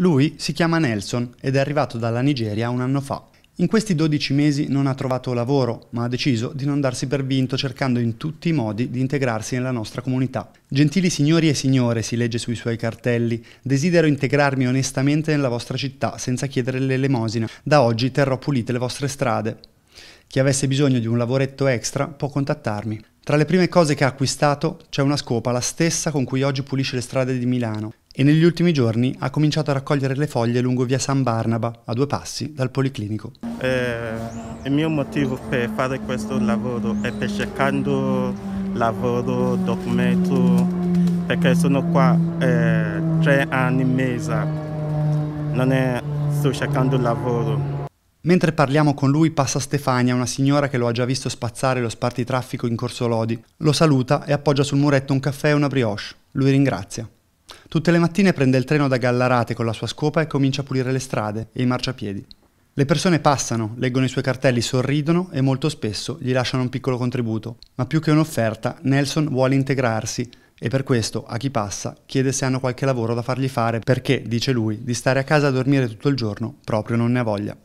Lui si chiama Nelson ed è arrivato dalla Nigeria un anno fa. In questi 12 mesi non ha trovato lavoro, ma ha deciso di non darsi per vinto cercando in tutti i modi di integrarsi nella nostra comunità. Gentili signori e signore, si legge sui suoi cartelli, desidero integrarmi onestamente nella vostra città senza chiedere l'elemosina. Da oggi terrò pulite le vostre strade. Chi avesse bisogno di un lavoretto extra può contattarmi. Tra le prime cose che ha acquistato c'è una scopa, la stessa con cui oggi pulisce le strade di Milano, e negli ultimi giorni ha cominciato a raccogliere le foglie lungo via San Barnaba, a due passi dal Policlinico. Eh, il mio motivo per fare questo lavoro è per cercare lavoro, documento, perché sono qua eh, tre anni e mezzo, non è, sto cercando lavoro. Mentre parliamo con lui passa Stefania, una signora che lo ha già visto spazzare lo spartitraffico in Corso Lodi. Lo saluta e appoggia sul muretto un caffè e una brioche. Lui ringrazia. Tutte le mattine prende il treno da Gallarate con la sua scopa e comincia a pulire le strade e i marciapiedi. Le persone passano, leggono i suoi cartelli, sorridono e molto spesso gli lasciano un piccolo contributo. Ma più che un'offerta, Nelson vuole integrarsi e per questo a chi passa chiede se hanno qualche lavoro da fargli fare perché, dice lui, di stare a casa a dormire tutto il giorno proprio non ne ha voglia.